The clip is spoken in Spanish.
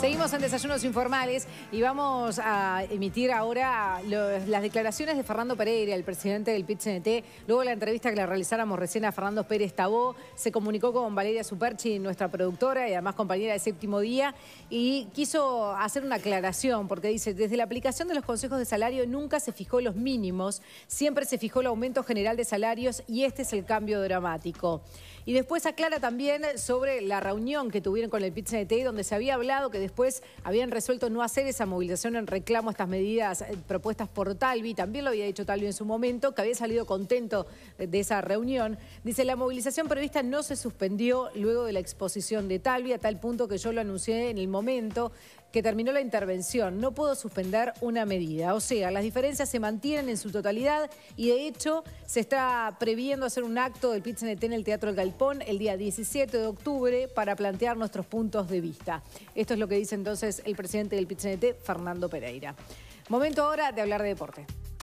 Seguimos en Desayunos Informales y vamos a emitir ahora las declaraciones de Fernando Pereira, el presidente del PIT-CNT. Luego la entrevista que la realizáramos recién a Fernando Pérez Tabó, se comunicó con Valeria Superchi, nuestra productora y además compañera de Séptimo Día, y quiso hacer una aclaración porque dice, desde la aplicación de los consejos de salario nunca se fijó los mínimos, siempre se fijó el aumento general de salarios y este es el cambio dramático. Y después aclara también sobre la reunión que tuvieron con el PIT-CNT donde se había hablado que después habían resuelto no hacer esa movilización en reclamo a estas medidas eh, propuestas por Talvi, también lo había dicho Talvi en su momento, que había salido contento de esa reunión. Dice, la movilización prevista no se suspendió luego de la exposición de Talvi, a tal punto que yo lo anuncié en el momento que terminó la intervención, no puedo suspender una medida. O sea, las diferencias se mantienen en su totalidad y de hecho se está previendo hacer un acto del PitCNT en el Teatro El Galpón el día 17 de octubre para plantear nuestros puntos de vista. Esto es lo que dice entonces el presidente del NT, Fernando Pereira. Momento ahora de hablar de deporte.